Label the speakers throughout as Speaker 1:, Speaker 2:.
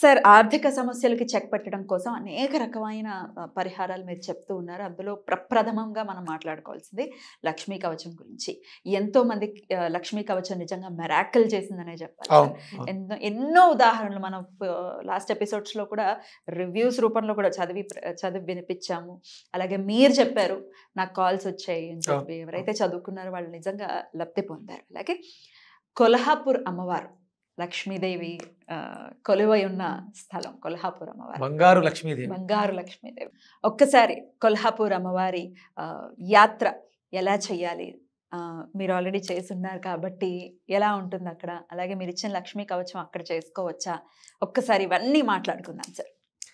Speaker 1: Sir ఆర్థిక సమస్యలకి check పెట్టడం కోసం అనేక రకమైన పరిహారాలు మీరు చెప్తూ ఉన్నారు అందులో ప్రప్రథమంగా మనం మాట్లాడుకోవాల్సింది లక్ష్మీ కవచం గురించి ఎంతో మంది లక్ష్మీ కవచం నిజంగా మెరాకల్ చేసిందనే చెప్పాలి ఎన్నో ఎన్నో ఉదాహరణలు మనం లాస్ట్ ఎపిసోడ్స్లో కూడా రివ్యూస్ రూపంలో కూడా చదివి చదివి వినిపించాము అలాగే మీరు చెప్పారు నాకు కాల్స్ వచ్చాయి అని చెప్పి ఎవరైతే చదువుకున్నారో వాళ్ళు నిజంగా లబ్ధి పొందారు అలాగే కొల్హాపూర్ అమ్మవారు లక్ష్మీదేవి కొలువై ఉన్న స్థలం కొల్హాపూర్ అమ్మవారి బంగారు
Speaker 2: లక్ష్మీదేవి బంగారు
Speaker 1: లక్ష్మీదేవి ఒక్కసారి కొల్హాపూర్ అమ్మవారి యాత్ర ఎలా చేయాలి మీరు ఆల్రెడీ చేస్తున్నారు కాబట్టి ఎలా ఉంటుంది అక్కడ అలాగే మీరు ఇచ్చిన లక్ష్మీ కవచం అక్కడ చేసుకోవచ్చా ఒక్కసారి ఇవన్నీ మాట్లాడుకుందాం సార్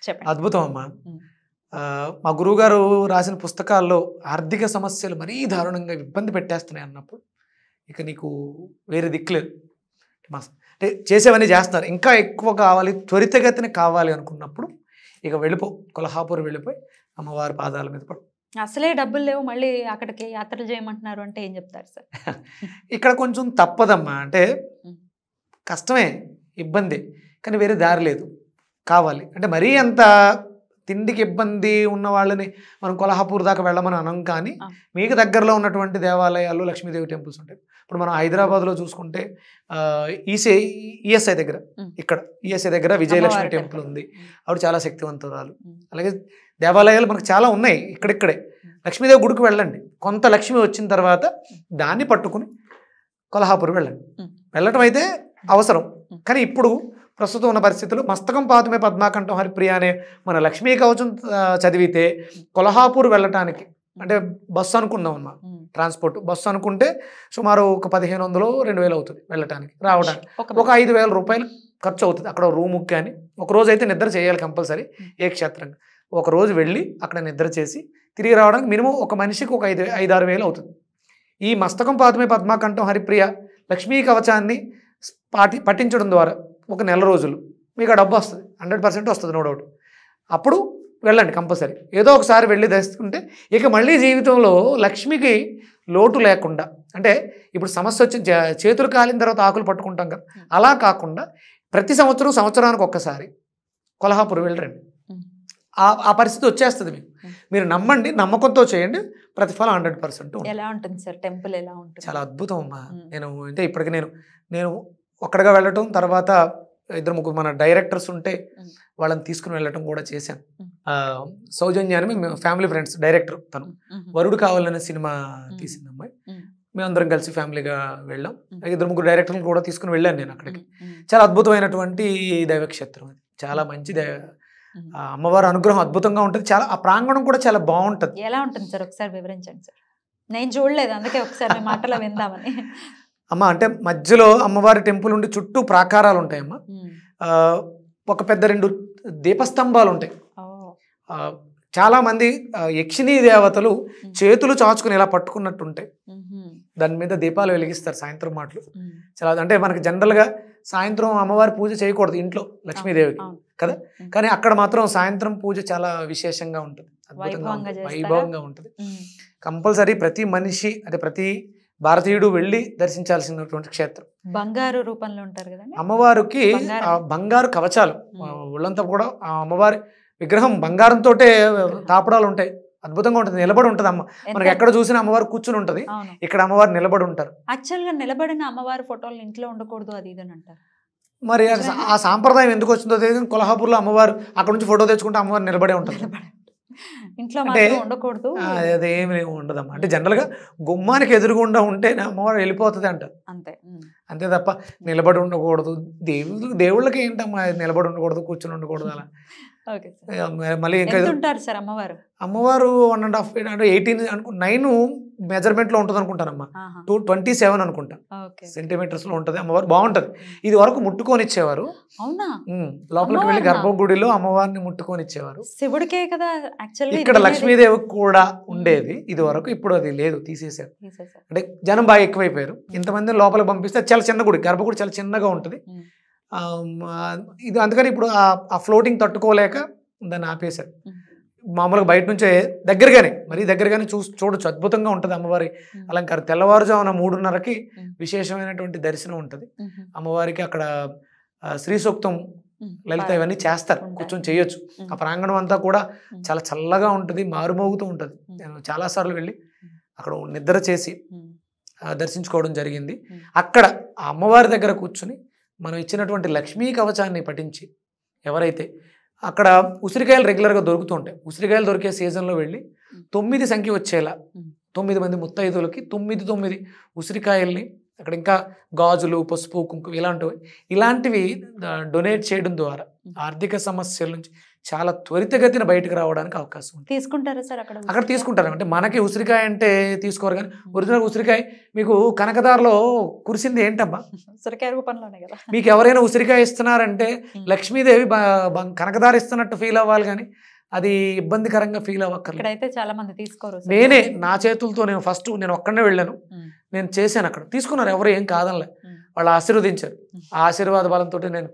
Speaker 1: చెప్పండి అద్భుతం
Speaker 2: అమ్మా మా గురువుగారు రాసిన పుస్తకాల్లో ఆర్థిక సమస్యలు మరీ దారుణంగా ఇబ్బంది పెట్టేస్తున్నాయి అన్నప్పుడు ఇక నీకు వేరే దిక్కులేదు అంటే చేసేవన్నీ చేస్తున్నారు ఇంకా ఎక్కువ కావాలి త్వరితగతిన కావాలి అనుకున్నప్పుడు ఇక వెళ్ళిపో కొల్హాపూర్ వెళ్ళిపోయి అమ్మవారి పాదాల మీద పడు
Speaker 1: అసలే డబ్బులు లేవు మళ్ళీ అక్కడికి యాత్రలు చేయమంటున్నారు అంటే ఏం చెప్తారు సార్
Speaker 2: ఇక్కడ కొంచెం తప్పదమ్మా అంటే కష్టమే ఇబ్బంది కానీ వేరే దారి లేదు కావాలి అంటే మరీ అంత తిండికి ఇబ్బంది ఉన్న వాళ్ళని మనం కొల్హాపూర్ దాకా వెళ్ళమని అనం కానీ మీకు దగ్గరలో ఉన్నటువంటి దేవాలయాలు లక్ష్మీదేవి టెంపుల్స్ ఉంటాయి ఇప్పుడు మనం హైదరాబాద్లో చూసుకుంటే ఈసే ఈఎస్ఐ దగ్గర ఇక్కడ ఈఎస్ఐ దగ్గర విజయలక్ష్మి టెంపుల్ ఉంది ఆవిడ చాలా శక్తివంతురాలు అలాగే దేవాలయాలు మనకు చాలా ఉన్నాయి ఇక్కడిక్కడే లక్ష్మీదేవి గుడికి వెళ్ళండి కొంత లక్ష్మి వచ్చిన తర్వాత దాన్ని పట్టుకుని కొలహాపూర్ వెళ్ళండి వెళ్ళటం అయితే అవసరం కానీ ఇప్పుడు ప్రస్తుతం ఉన్న పరిస్థితులు మస్తకం పాతమే పద్మాకంఠం హరిప్రియ అనే మన లక్ష్మీ కవచం చదివితే కొల్హాపూర్ వెళ్ళటానికి అంటే బస్సు అనుకుందాం అన్నమాట ట్రాన్స్పోర్ట్ బస్సు అనుకుంటే సుమారు ఒక పదిహేను వందలు రెండు వేలు అవుతుంది వెళ్ళటానికి రావడానికి ఒక ఐదు వేల రూపాయలు ఖర్చు అవుతుంది అక్కడ రూముకి కానీ ఒక రోజు అయితే నిద్ర చేయాలి కంపల్సరీ ఏ క్షేత్రంగా ఒక రోజు వెళ్ళి అక్కడ నిద్ర చేసి తిరిగి రావడానికి మినిమం ఒక మనిషికి ఒక ఐదు ఐదు ఆరు వేలు అవుతుంది ఈ మస్తకం పాతమే పద్మాకంఠం హరిప్రియ లక్ష్మీ కవచాన్ని పాటి పఠించడం ద్వారా ఒక నెల రోజులు మీకు ఆ డబ్బు వస్తుంది హండ్రెడ్ పర్సెంట్ వస్తుంది నో డౌట్ అప్పుడు వెళ్ళండి కంపల్సరీ ఏదో ఒకసారి వెళ్ళి దర్శించుకుంటే ఇక మళ్ళీ జీవితంలో లక్ష్మికి లోటు లేకుండా అంటే ఇప్పుడు సమస్య వచ్చిన చేతులు కాలిన తర్వాత ఆకులు పట్టుకుంటాం కదా అలా కాకుండా ప్రతి సంవత్సరం సంవత్సరానికి ఒక్కసారి కొల్హాపూర్ వెళ్ళరండి ఆ పరిస్థితి వచ్చేస్తుంది మీకు మీరు నమ్మండి నమ్మకంతో చేయండి ప్రతిఫలం హండ్రెడ్ పర్సెంట్
Speaker 1: ఎలా ఉంటుంది సార్ టెంపుల్ ఎలా
Speaker 2: ఉంటుంది చాలా అద్భుతం అమ్మా నేను అంటే ఇప్పటికి నేను నేను ఒక్కడగా వెళ్ళటం తర్వాత ఇద్దరు ముగ్గురు మన డైరెక్టర్స్ ఉంటే వాళ్ళని తీసుకుని వెళ్ళటం కూడా చేశాం సౌజన్య అని మేము ఫ్యామిలీ ఫ్రెండ్స్ డైరెక్టర్ తను వరుడు కావాలనే సినిమా తీసింది అమ్మాయి మేమందరం కలిసి ఫ్యామిలీగా వెళ్ళాం ఇద్దరు ముగ్గురు డైరెక్టర్లు కూడా తీసుకుని వెళ్ళాను నేను అక్కడికి చాలా అద్భుతమైనటువంటి దైవక్షేత్రం అది చాలా మంచి దైవ అమ్మవారి అనుగ్రహం అద్భుతంగా ఉంటుంది చాలా ఆ ప్రాంగణం కూడా చాలా బాగుంటుంది
Speaker 1: ఎలా ఉంటుంది సార్ ఒకసారి వివరించండి సార్ నేను చూడలేదు అందుకే ఒకసారి మాటలో విందామని
Speaker 2: అమ్మ అంటే మధ్యలో అమ్మవారి టెంపుల్ ఉండి చుట్టూ ప్రాకారాలు ఉంటాయమ్మా ఒక పెద్ద రెండు దీపస్తంభాలు ఉంటాయి చాలామంది యక్షిణీ దేవతలు చేతులు చాచుకుని ఇలా పట్టుకున్నట్టు ఉంటాయి దాని మీద దీపాలు వెలిగిస్తారు సాయంత్రం మాటలు చాలా అంటే మనకి జనరల్గా సాయంత్రం అమ్మవారి పూజ చేయకూడదు ఇంట్లో లక్ష్మీదేవికి కదా కానీ అక్కడ మాత్రం సాయంత్రం పూజ చాలా విశేషంగా ఉంటుంది అద్భుతంగా వైభవంగా ఉంటుంది కంపల్సరీ ప్రతి మనిషి అంటే ప్రతి భారతీయుడు వెళ్ళి దర్శించాల్సినటువంటి క్షేత్రం
Speaker 1: బంగారు రూపంలో ఉంటారు కదా
Speaker 2: అమ్మవారికి బంగారు కవచాలు ఒళ్ళంతా కూడా ఆ అమ్మవారి విగ్రహం బంగారంతో తాపడాలు ఉంటాయి అద్భుతంగా ఉంటుంది నిలబడి ఉంటది అమ్మ మనకి ఎక్కడ చూసినా అమ్మవారు కూర్చుని ఉంటది ఇక్కడ అమ్మవారు నిలబడి ఉంటారు
Speaker 1: నిలబడిన అమ్మవారి ఫోటోలు ఇంట్లో ఉండకూడదు అది
Speaker 2: మరి ఆ సాంప్రదాయం ఎందుకు వచ్చిందో తెలియదు కొల్హాపూర్లో అమ్మవారు అక్కడ నుంచి ఫోటో తెచ్చుకుంటే అమ్మవారు నిలబడే ఉంటుంది
Speaker 1: ఇంట్లో ఉండకూడదు
Speaker 2: అదేమి ఉండదు ఉండదమ్మా అంటే జనరల్గా గుమ్మానికి ఎదురుగుండా ఉంటేనే అమ్మవారు వెళ్ళిపోతుంది అంట అంతే అంతే తప్ప నిలబడి ఉండకూడదు దేవుడు దేవుళ్ళకి ఏంటమ్మా నిలబడి ఉండకూడదు కూర్చొని ఉండకూడదు అలా మళ్ళీ ఇంకా
Speaker 1: ఉంటారు సార్ అమ్మవారు
Speaker 2: అమ్మవారు వన్ అండ్ హాఫ్ అంటే ఎయిటీన్ అనుకో నైన్ మెజర్మెంట్లో ఉంటుంది అనుకుంటానమ్మా టూ ట్వంటీ సెవెన్ అనుకుంటా సెంటీమీటర్స్ లో ఉంటుంది అమ్మవారు బాగుంటుంది ఇది వరకు ముట్టుకొని ఇచ్చేవారు లోపలికి వెళ్ళి గర్భగుడిలో అమ్మవారిని ముట్టుకొని ఇచ్చేవారు
Speaker 1: శివుడికే కదా ఇక్కడ లక్ష్మీదేవి
Speaker 2: కూడా ఉండేది ఇది వరకు ఇప్పుడు అది లేదు తీసేసారు అంటే జనం బాగా ఎక్కువైపోయారు ఇంతమంది లోపలికి పంపిస్తే చాలా చిన్న గుడి గర్భగుడి చాలా చిన్నగా ఉంటుంది ఇది అందుకని ఇప్పుడు ఆ ఫ్లోటింగ్ తట్టుకోలేక దాన్ని ఆపేశారు మామూలుగా బయట నుంచే దగ్గరగానే మరీ దగ్గరగానే చూ చూడొచ్చు అద్భుతంగా ఉంటుంది అమ్మవారి అలంకారం తెల్లవారుజామున మూడున్నరకి విశేషమైనటువంటి దర్శనం ఉంటుంది అమ్మవారికి అక్కడ శ్రీ సూక్తం లలిత ఇవన్నీ చేస్తారు కూర్చొని చేయొచ్చు ఆ ప్రాంగణం అంతా కూడా చాలా చల్లగా ఉంటుంది మారుమోగుతూ ఉంటుంది నేను చాలాసార్లు వెళ్ళి అక్కడ నిద్ర చేసి దర్శించుకోవడం జరిగింది అక్కడ ఆ అమ్మవారి దగ్గర కూర్చుని మనం ఇచ్చినటువంటి లక్ష్మీ కవచాన్ని పఠించి ఎవరైతే అక్కడ ఉసిరికాయలు రెగ్యులర్గా దొరుకుతుంటాయి ఉసిరికాయలు దొరికే సీజన్లో వెళ్ళి తొమ్మిది సంఖ్య వచ్చేలా తొమ్మిది మంది ముత్తైదులకి తొమ్మిది తొమ్మిది ఉసిరికాయల్ని అక్కడ ఇంకా గాజులు పసుపు కుంకు ఇలాంటివి ఇలాంటివి డొనేట్ చేయడం ద్వారా ఆర్థిక సమస్యల నుంచి చాలా త్వరితగతిన బయటకు రావడానికి అవకాశం ఉంది
Speaker 1: తీసుకుంటారా సార్ అక్కడ
Speaker 2: అక్కడ తీసుకుంటారు అంటే మనకి ఉసిరికాయ అంటే తీసుకోరు కానీ ఒరిజినల్ ఉసిరికాయ మీకు కనకదారులో కురిసింది ఏంటమ్మా
Speaker 1: ఉసిరికాయ రూపంలోనే కదా మీకు ఎవరైనా
Speaker 2: ఉసిరికాయ ఇస్తున్నారంటే లక్ష్మీదేవి కనకదారు ఇస్తున్నట్టు ఫీల్ అవ్వాలి కానీ అది ఇబ్బందికరంగా ఫీల్ అవ్వక్కర్లేదు
Speaker 1: అయితే చాలా మంది తీసుకోరు నేనే
Speaker 2: నా చేతులతో నేను ఫస్ట్ నేను ఒక్కడనే వెళ్ళాను నేను చేశాను అక్కడ తీసుకున్నారు ఎవరు ఏం కాదనిలే వాళ్ళు ఆశీర్వదించారు ఆ ఆశీర్వాద బలంతో నేను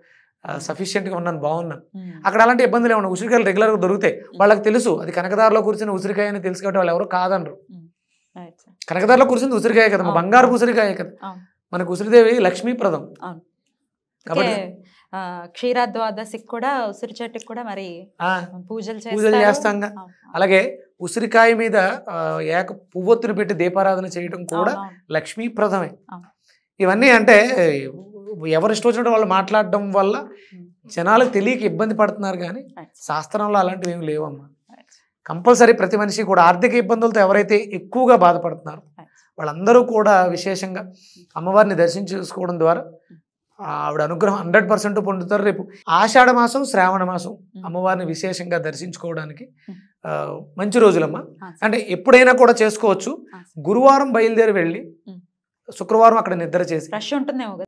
Speaker 2: సఫిషియెంట్గా ఉన్నాను బాగున్నాను అక్కడ అలాంటి ఇబ్బందులు ఏమన్నా ఉసిరికాయలు రెగ్యులర్గా దొరుకుతాయి వాళ్ళకి తెలుసు అది కనకదారులో కూర్చున్న ఉసిరికాయ అని తెలుసు కాబట్టి వాళ్ళు ఎవరు కాదనరు కనకదారులో కూర్చుంది ఉసిరికాయ కదా బంగారు ఉసిరికాయ కదా మనకు ఉసిరిదేవి లక్ష్మీప్రదం కాబట్టి
Speaker 1: క్షీరాద్వాదశికి కూడా ఉసిరి చెట్టుకి కూడా మరి పూజలు చేస్తాం
Speaker 2: అలాగే ఉసిరికాయ మీద ఏక పువ్వొత్తును పెట్టి దీపారాధన చేయడం కూడా లక్ష్మీప్రదమే ఇవన్నీ అంటే ఎవరు ఇష్టం వచ్చినట్టు వాళ్ళు మాట్లాడడం వల్ల hmm. జనాలకు తెలియక ఇబ్బంది పడుతున్నారు కానీ శాస్త్రంలో అలాంటివి ఏమి లేవమ్మా కంపల్సరీ ప్రతి మనిషి కూడా ఆర్థిక ఇబ్బందులతో ఎవరైతే ఎక్కువగా బాధపడుతున్నారు వాళ్ళందరూ కూడా విశేషంగా hmm. అమ్మవారిని దర్శించుకోవడం ద్వారా hmm. ఆవిడ అనుగ్రహం హండ్రెడ్ పర్సెంట్ పొందుతారు రేపు ఆషాఢ మాసం శ్రావణ మాసం అమ్మవారిని విశేషంగా దర్శించుకోవడానికి మంచి రోజులమ్మా ah, అంటే ఎప్పుడైనా కూడా చేసుకోవచ్చు ah, గురువారం బయలుదేరి వెళ్ళి శుక్రవారం అక్కడ నిద్ర చేసి రష్
Speaker 1: ఉంటుందేమో